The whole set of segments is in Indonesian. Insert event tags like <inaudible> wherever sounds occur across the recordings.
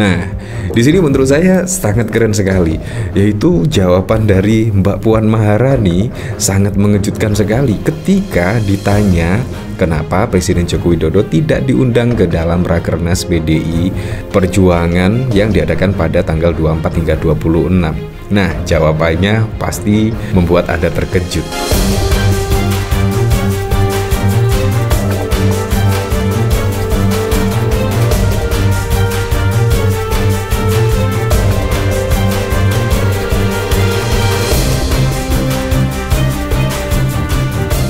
Nah, di sini menurut saya sangat keren sekali, yaitu jawaban dari Mbak Puan Maharani sangat mengejutkan sekali ketika ditanya kenapa Presiden Joko Widodo tidak diundang ke dalam Rakernas PDI Perjuangan yang diadakan pada tanggal 24 hingga 26. Nah, jawabannya pasti membuat Anda terkejut.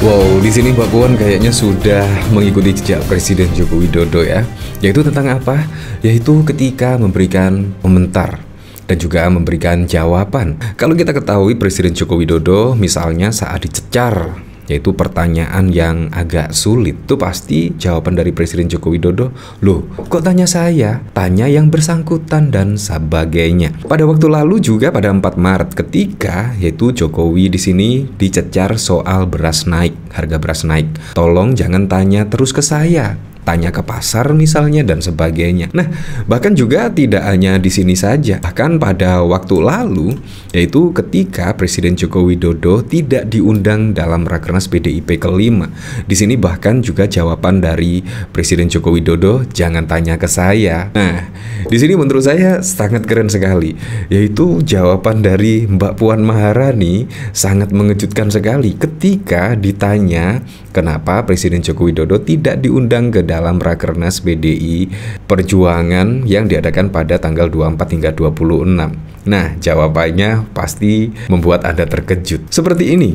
Wow, di sini Mbak Puan kayaknya sudah mengikuti jejak Presiden Joko Widodo ya. Yaitu tentang apa? Yaitu ketika memberikan komentar dan juga memberikan jawaban. Kalau kita ketahui Presiden Joko Widodo misalnya saat dicecar yaitu pertanyaan yang agak sulit tuh pasti jawaban dari Presiden Joko Widodo loh kok tanya saya tanya yang bersangkutan dan sebagainya pada waktu lalu juga pada 4 Maret ketika yaitu Jokowi di sini dicecar soal beras naik harga beras naik tolong jangan tanya terus ke saya tanya ke pasar misalnya dan sebagainya. Nah, bahkan juga tidak hanya di sini saja. Bahkan pada waktu lalu yaitu ketika Presiden Joko Widodo tidak diundang dalam Rakernas PDIP kelima. Di sini bahkan juga jawaban dari Presiden Joko Widodo jangan tanya ke saya. Nah, di sini menurut saya sangat keren sekali yaitu jawaban dari Mbak Puan Maharani sangat mengejutkan sekali ketika ditanya kenapa Presiden Joko Widodo tidak diundang ke dalam Rakernas BDI Perjuangan yang diadakan pada tanggal 24 hingga 26. Nah, jawabannya pasti membuat Anda terkejut. Seperti ini,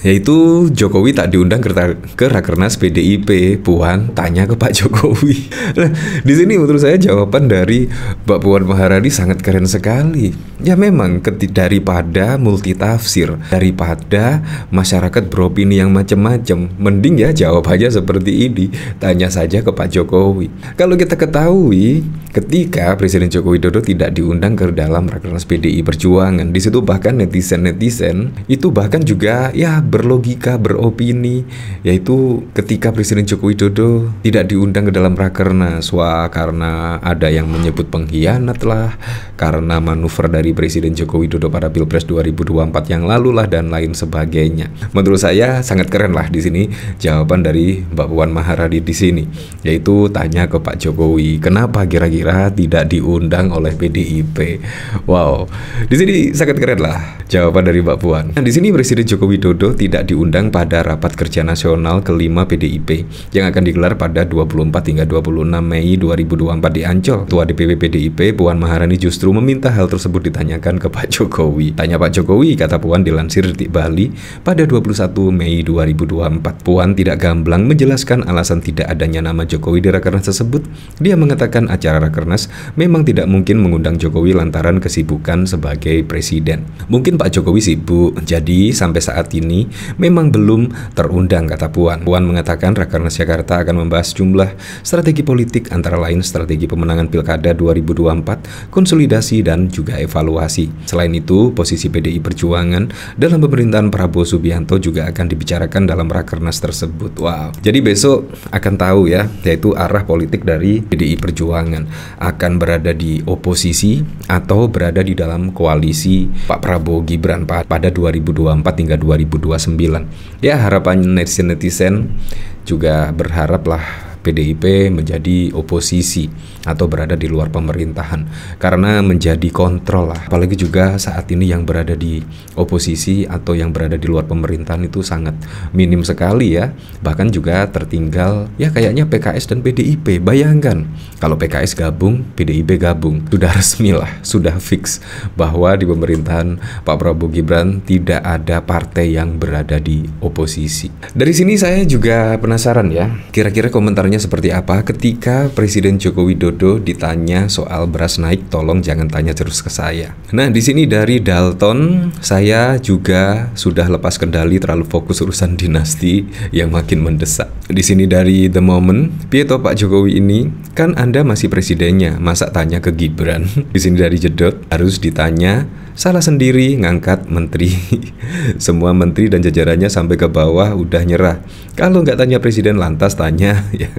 yaitu Jokowi tak diundang ke Rakernas PDIP. Puan tanya ke Pak <laughs> Jokowi. Nah, di sini menurut saya jawaban dari Mbak Puan Maharani sangat keren sekali. Ya memang daripada multitafsir, daripada masyarakat beropini yang macam-macam, mending ya jawab aja seperti ini. Tanya saja ke Pak Jokowi. Kalau kita ketahui, ketika Presiden Jokowi Widodo tidak diundang ke dalam Rakernas PDI Perjuangan. Di situ bahkan netizen-netizen itu bahkan juga ya berlogika, beropini, yaitu ketika Presiden Joko Widodo tidak diundang ke dalam rakernas, wah karena ada yang menyebut pengkhianat lah, karena manuver dari Presiden Joko Widodo pada Pilpres 2024 yang lalu lah dan lain sebagainya. Menurut saya sangat keren lah di sini jawaban dari Mbak Puan Maharani di sini, yaitu tanya ke Pak Jokowi, kenapa kira-kira tidak diundang oleh PDIP? Wow, Wow, di sini sangat keren lah jawaban dari Mbak Puan. Nah, di sini Presiden Joko Widodo tidak diundang pada rapat kerja nasional kelima PDIP yang akan digelar pada 24 hingga 26 Mei 2024 di Ancol. Tua DPP PDIP Puan Maharani justru meminta hal tersebut ditanyakan ke Pak Jokowi. Tanya Pak Jokowi, kata Puan dilansir di Bali pada 21 Mei 2024. Puan tidak gamblang menjelaskan alasan tidak adanya nama Jokowi di rakernas tersebut. Dia mengatakan acara rakernas memang tidak mungkin mengundang Jokowi lantaran kesibukan bukan sebagai presiden. Mungkin Pak Jokowi sibuk, jadi sampai saat ini memang belum terundang kata Puan. Puan mengatakan Rakernas Jakarta akan membahas jumlah strategi politik antara lain strategi pemenangan Pilkada 2024, konsolidasi dan juga evaluasi. Selain itu, posisi PDI Perjuangan dalam pemerintahan Prabowo Subianto juga akan dibicarakan dalam Rakernas tersebut. Wow. Jadi besok akan tahu ya, yaitu arah politik dari PDI Perjuangan akan berada di oposisi atau berada di di dalam koalisi Pak Prabowo Gibran pada 2024 hingga 2029. Ya harapan netizen-netizen juga berharaplah PDIP menjadi oposisi atau berada di luar pemerintahan karena menjadi kontrol lah apalagi juga saat ini yang berada di oposisi atau yang berada di luar pemerintahan itu sangat minim sekali ya bahkan juga tertinggal ya kayaknya PKS dan PDIP bayangkan kalau PKS gabung PDIP gabung sudah resmi lah sudah fix bahwa di pemerintahan Pak Prabowo Gibran tidak ada partai yang berada di oposisi dari sini saya juga penasaran ya kira-kira komentarnya seperti apa ketika Presiden Joko Widodo Widodo ditanya soal beras naik, tolong jangan tanya terus ke saya. Nah, di sini dari Dalton, saya juga sudah lepas kendali terlalu fokus urusan dinasti yang makin mendesak. Di sini dari The Moment, Pieto Pak Jokowi ini? Kan Anda masih presidennya, masa tanya ke Gibran? <laughs> di sini dari Jedot, harus ditanya salah sendiri ngangkat menteri <laughs> semua menteri dan jajarannya sampai ke bawah udah nyerah kalau nggak tanya presiden lantas tanya <laughs> ya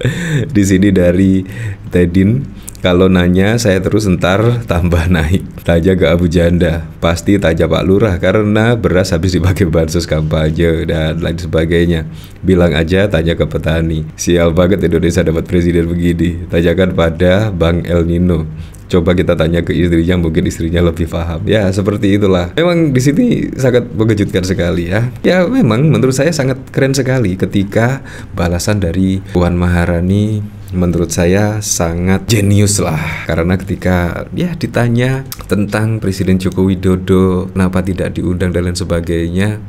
<laughs> di sini dari Tedin kalau nanya saya terus entar tambah <laughs> naik taja gak Abu Janda pasti taja Pak Lurah karena beras habis dipakai bansos kampanye dan lain sebagainya bilang aja tanya ke petani sial banget Indonesia dapat presiden begini tajakan pada Bang El Nino coba kita tanya ke istrinya mungkin istrinya lebih paham ya seperti itulah memang di sini sangat mengejutkan sekali ya ya memang menurut saya sangat keren sekali ketika balasan dari Puan Maharani menurut saya sangat jenius lah karena ketika ya ditanya tentang Presiden Joko Widodo kenapa tidak diundang dan lain sebagainya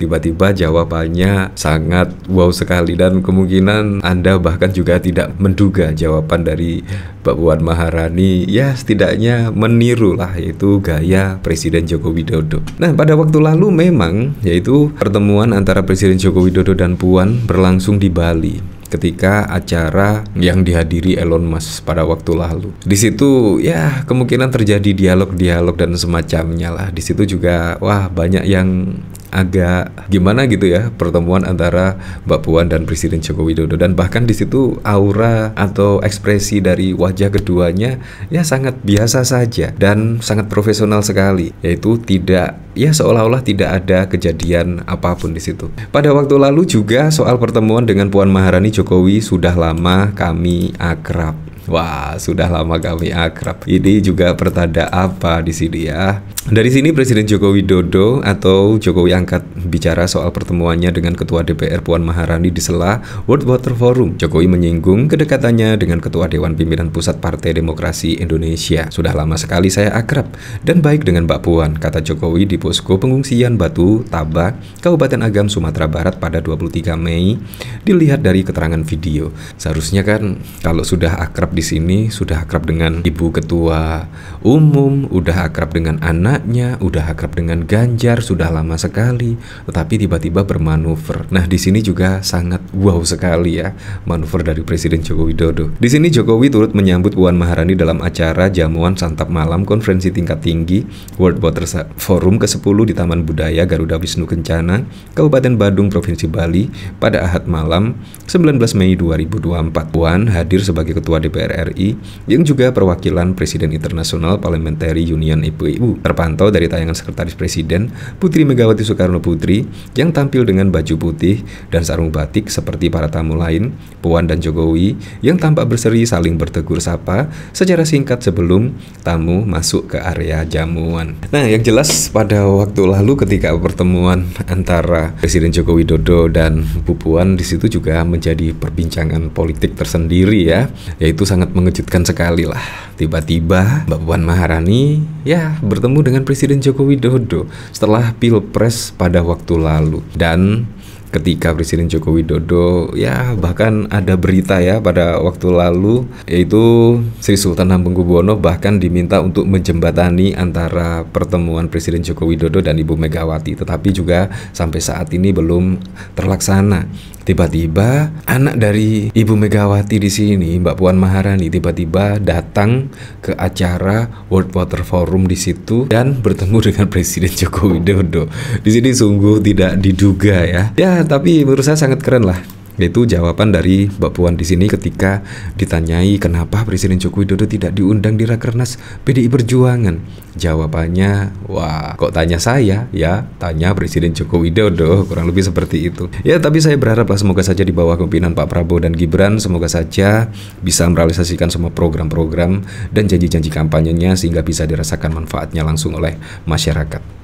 tiba-tiba jawabannya sangat wow sekali dan kemungkinan Anda bahkan juga tidak menduga jawaban dari Mbak Puan Maharani ya setidaknya meniru lah yaitu gaya Presiden Joko Widodo. Nah pada waktu lalu memang yaitu pertemuan antara Presiden Joko Widodo dan Puan berlangsung di Bali ketika acara yang dihadiri Elon Musk pada waktu lalu. Di situ ya kemungkinan terjadi dialog-dialog dan semacamnya lah. Di situ juga wah banyak yang agak gimana gitu ya pertemuan antara Mbak Puan dan Presiden Joko Widodo dan bahkan di situ aura atau ekspresi dari wajah keduanya ya sangat biasa saja dan sangat profesional sekali yaitu tidak ya seolah-olah tidak ada kejadian apapun di situ. Pada waktu lalu juga soal pertemuan dengan Puan Maharani Jokowi sudah lama kami akrab Wah, sudah lama kami akrab. Ini juga pertanda apa di sini ya? Dari sini Presiden Joko Widodo atau Jokowi angkat bicara soal pertemuannya dengan Ketua DPR Puan Maharani di Sela World Water Forum. Jokowi menyinggung kedekatannya dengan Ketua Dewan Pimpinan Pusat Partai Demokrasi Indonesia. Sudah lama sekali saya akrab dan baik dengan Mbak Puan, kata Jokowi di posko pengungsian Batu Taba, Kabupaten Agam, Sumatera Barat pada 23 Mei. Dilihat dari keterangan video. Seharusnya kan kalau sudah akrab di di sini sudah akrab dengan ibu ketua umum, udah akrab dengan anaknya, udah akrab dengan Ganjar sudah lama sekali, tetapi tiba-tiba bermanuver. Nah, di sini juga sangat wow sekali ya manuver dari Presiden Joko Widodo. Di sini Jokowi turut menyambut Puan Maharani dalam acara jamuan santap malam konferensi tingkat tinggi World Water Forum ke-10 di Taman Budaya Garuda Wisnu Kencana, Kabupaten Badung, Provinsi Bali pada Ahad malam 19 Mei 2024. Puan hadir sebagai Ketua DPR DPR RI yang juga perwakilan Presiden Internasional Parliamentary Union IPU. Terpantau dari tayangan Sekretaris Presiden Putri Megawati Soekarno Putri yang tampil dengan baju putih dan sarung batik seperti para tamu lain, Puan dan Jokowi yang tampak berseri saling bertegur sapa secara singkat sebelum tamu masuk ke area jamuan. Nah, yang jelas pada waktu lalu ketika pertemuan antara Presiden Joko Widodo dan Bu Puan di situ juga menjadi perbincangan politik tersendiri ya, yaitu sangat mengejutkan sekali lah. Tiba-tiba Mbak Puan Maharani ya bertemu dengan Presiden Joko Widodo setelah Pilpres pada waktu lalu. Dan ketika Presiden Joko Widodo ya bahkan ada berita ya pada waktu lalu yaitu Sri Sultan Hamengkubuwono bahkan diminta untuk menjembatani antara pertemuan Presiden Joko Widodo dan Ibu Megawati tetapi juga sampai saat ini belum terlaksana Tiba-tiba anak dari Ibu Megawati di sini, Mbak Puan Maharani tiba-tiba datang ke acara World Water Forum di situ dan bertemu <laughs> dengan Presiden Joko Widodo. Di sini sungguh tidak diduga ya. Ya, tapi menurut saya sangat keren lah. Itu jawaban dari Mbak Puan di sini ketika ditanyai kenapa Presiden Joko Widodo tidak diundang di Rakernas PDI Perjuangan. Jawabannya, wah kok tanya saya ya, tanya Presiden Joko Widodo, kurang lebih seperti itu. Ya tapi saya berharaplah semoga saja di bawah kepemimpinan Pak Prabowo dan Gibran, semoga saja bisa merealisasikan semua program-program dan janji-janji kampanyenya sehingga bisa dirasakan manfaatnya langsung oleh masyarakat.